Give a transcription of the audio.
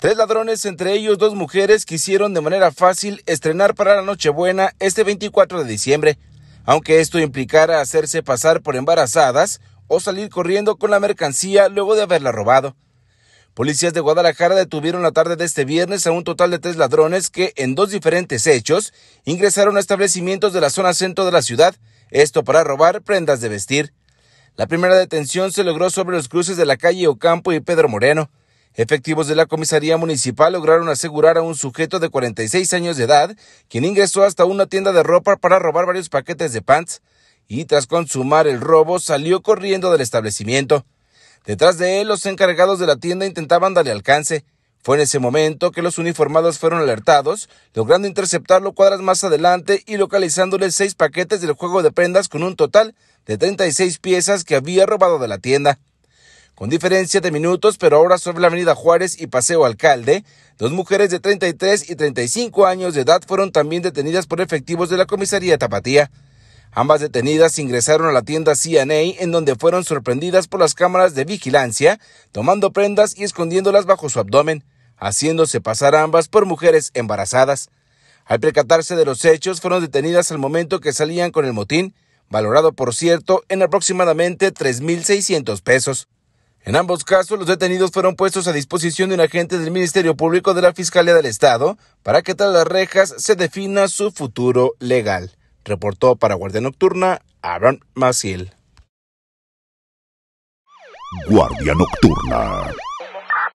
Tres ladrones, entre ellos dos mujeres, quisieron de manera fácil estrenar para la Nochebuena este 24 de diciembre, aunque esto implicara hacerse pasar por embarazadas o salir corriendo con la mercancía luego de haberla robado. Policías de Guadalajara detuvieron la tarde de este viernes a un total de tres ladrones que, en dos diferentes hechos, ingresaron a establecimientos de la zona centro de la ciudad, esto para robar prendas de vestir. La primera detención se logró sobre los cruces de la calle Ocampo y Pedro Moreno. Efectivos de la comisaría municipal lograron asegurar a un sujeto de 46 años de edad, quien ingresó hasta una tienda de ropa para robar varios paquetes de pants y tras consumar el robo salió corriendo del establecimiento. Detrás de él, los encargados de la tienda intentaban darle alcance. Fue en ese momento que los uniformados fueron alertados, logrando interceptarlo cuadras más adelante y localizándole seis paquetes del juego de prendas con un total de 36 piezas que había robado de la tienda con diferencia de minutos, pero ahora sobre la avenida Juárez y Paseo Alcalde, dos mujeres de 33 y 35 años de edad fueron también detenidas por efectivos de la comisaría Tapatía. Ambas detenidas ingresaron a la tienda CNA en donde fueron sorprendidas por las cámaras de vigilancia, tomando prendas y escondiéndolas bajo su abdomen, haciéndose pasar ambas por mujeres embarazadas. Al percatarse de los hechos, fueron detenidas al momento que salían con el motín, valorado por cierto en aproximadamente 3.600 pesos. En ambos casos, los detenidos fueron puestos a disposición de un agente del Ministerio Público de la Fiscalía del Estado para que tras las rejas se defina su futuro legal. Reportó para Guardia Nocturna Aaron Maciel. Guardia Nocturna.